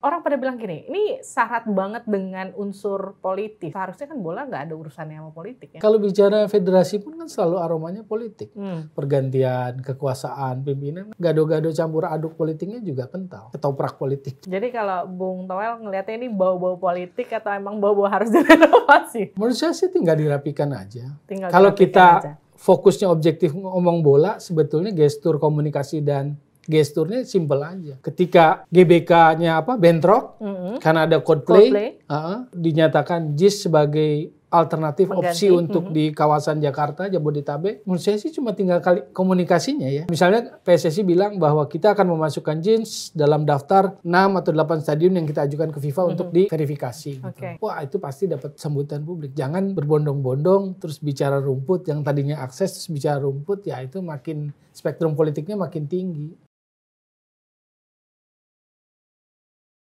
orang pada bilang gini, ini syarat banget dengan unsur politik. Seharusnya kan bola nggak ada urusannya sama politik ya. Kalau bicara federasi pun kan selalu aromanya politik. Hmm. Pergantian, kekuasaan, pimpinan. Gado-gado campur aduk politiknya juga kental. Ketoprak politik. Jadi kalau Bung Toel ngelihatnya ini bau-bau politik atau emang bau-bau harus direnovasi? Menurut saya sih tinggal dirapikan aja. Tinggal kalau kita aja. fokusnya objektif ngomong bola, sebetulnya gestur komunikasi dan gesturnya simple aja. Ketika GBK-nya apa bentrok mm-hmm. karena ada Coldplay, Coldplay. Uh, dinyatakan JIS sebagai alternatif Mengganti. opsi untuk mm-hmm. di kawasan Jakarta Jabodetabek menurut saya sih cuma tinggal kali komunikasinya ya misalnya PSSI bilang bahwa kita akan memasukkan jeans dalam daftar 6 atau 8 stadion yang kita ajukan ke FIFA mm-hmm. untuk diverifikasi gitu. okay. wah itu pasti dapat sambutan publik jangan berbondong-bondong terus bicara rumput yang tadinya akses terus bicara rumput ya itu makin spektrum politiknya makin tinggi